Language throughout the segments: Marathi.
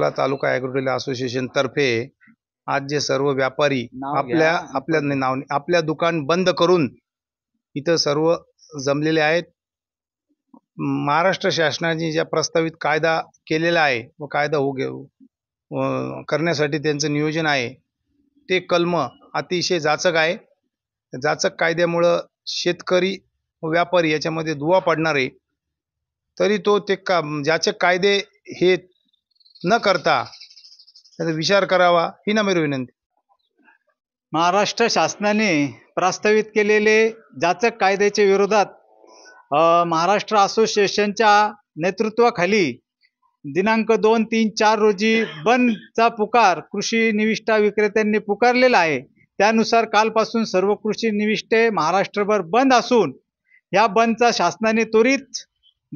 अकोला तालुका असोसिएशन तर्फे आज जे सर्व व्यापारी आपल्या आपल्या नाव आपल्या दुकान बंद करून इथं सर्व जमलेले आहेत महाराष्ट्र शासनाने ज्या प्रस्तावित कायदा केलेला आहे व कायदा होऊ करण्यासाठी त्यांचं नियोजन आहे ते कलम अतिशय जाचक आहे जाचक कायद्यामुळं शेतकरी व व्यापारी याच्यामध्ये दुवा पडणार तरी तो ते का जाचक कायदे हे न करता त्याचा विचार करावा ही नमेर विनंती महाराष्ट्र शासनाने प्रस्तावित केलेले जाचक कायद्याच्या विरोधात महाराष्ट्र असोसिएशनच्या नेतृत्वाखाली दिनांक दोन तीन चार रोजी बंदचा पुकार कृषी निविष्ठा विक्रेत्यांनी पुकारलेला आहे त्यानुसार कालपासून सर्व कृषी निविष्ठे महाराष्ट्रभर बंद असून या बंदचा शासनाने त्वरित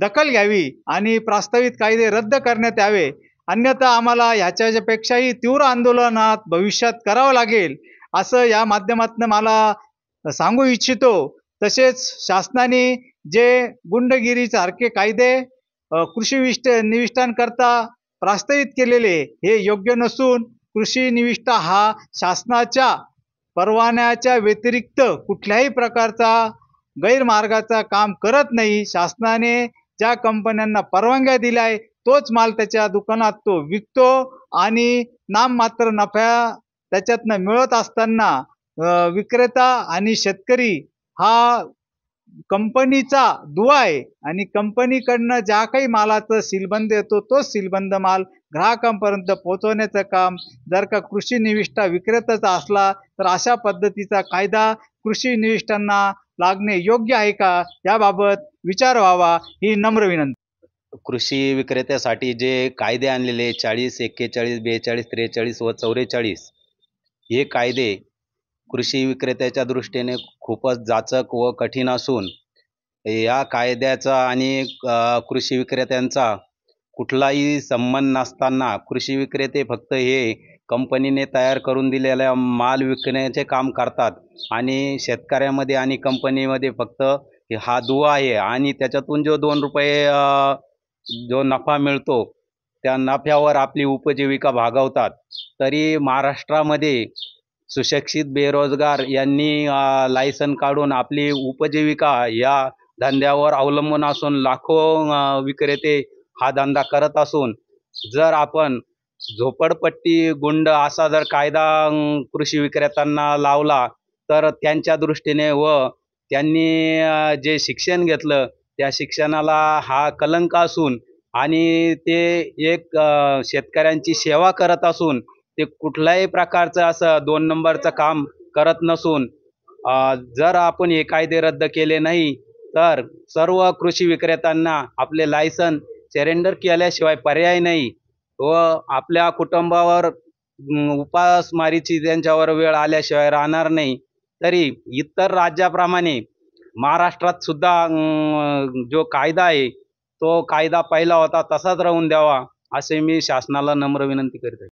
दखल घ्यावी आणि प्रस्तावित कायदे रद्द करण्यात यावे अन्यथा आम्हाला ह्याच्यापेक्षाही तीव्र आंदोलनात भविष्यात करावं लागेल असं या माध्यमातून मला सांगू इच्छितो तसेच शासनाने जे गुंडगिरीसारखे कायदे कृषीविष्ट विष्ट निविष्टांकरता प्रास्तावित केलेले हे योग्य नसून कृषी निविष्ठा हा शासनाच्या परवान्याच्या व्यतिरिक्त कुठल्याही प्रकारचा गैरमार्गाचा काम करत नाही शासनाने ज्या कंपन्यांना परवानग्या दिल्या आहे तोच माल त्याच्या दुकानात तो विकतो आणि नाममात्र नफ्या त्याच्यातनं मिळत असताना विक्रेता आणि शेतकरी हा कंपनीचा दुवा आहे आणि कंपनीकडनं ज्या काही मालाचं सीलबंद येतो तोच सीलबंद माल ग्राहकांपर्यंत पोहोचवण्याचं काम जर का कृषी निविष्ठा विक्रेताचा असला तर अशा पद्धतीचा कायदा कृषी निविष्ठांना लागणे योग्य आहे का याबाबत विचार व्हावा ही नम्र विनंती कृषी विक्रेत्यासाठी जे कायदे आणलेले चाळीस एक्केचाळीस बेचाळीस त्रेचाळीस व चौवेचाळीस हे कायदे कृषी विक्रेत्याच्या दृष्टीने खूपच जाचक व कठीण असून या कायद्याचा आणि कृषी विक्रेत्यांचा कुठलाही संबंध नसताना कृषी विक्रेते फक्त हे कंपनीने तयार करून दिलेला माल विकण्याचे काम करतात आणि शेतकऱ्यामध्ये आणि कंपनीमध्ये फक्त हा दुवा आहे आणि त्याच्यातून जो दोन रुपये जो नफा मिळतो त्या नफ्यावर आपली उपजीविका भागवतात तरी महाराष्ट्रामध्ये सुशिक्षित बेरोजगार यांनी लायसन काढून आपली उपजीविका या धंद्यावर अवलंबून असून लाखो विक्रेते हा धंदा करत असून जर आपण झोपडपट्टी गुंड असा जर कायदा कृषी विक्रेत्यांना लावला तर त्यांच्या दृष्टीने व त्यांनी जे शिक्षण घेतलं त्या शिक्षणाला हा कलंक असून आणि ते एक शेतकऱ्यांची सेवा करत असून ते कुठल्याही प्रकारचं असं दोन नंबरचं काम करत नसून जर आपण हे कायदे रद्द केले नाही तर सर्व कृषी विक्रेत्यांना आपले लायसन सरेंडर केल्याशिवाय पर्याय नाही व आपल्या कुटुंबावर उपासमारीची त्यांच्यावर वेळ आल्याशिवाय राहणार नाही तरी इतर राज्याप्रमाणे महाराष्ट्रात सुद्धा जो कायदा आहे तो कायदा पहिला होता तसाच राहून द्यावा असे मी शासनाला नम्र विनंती करीत आहे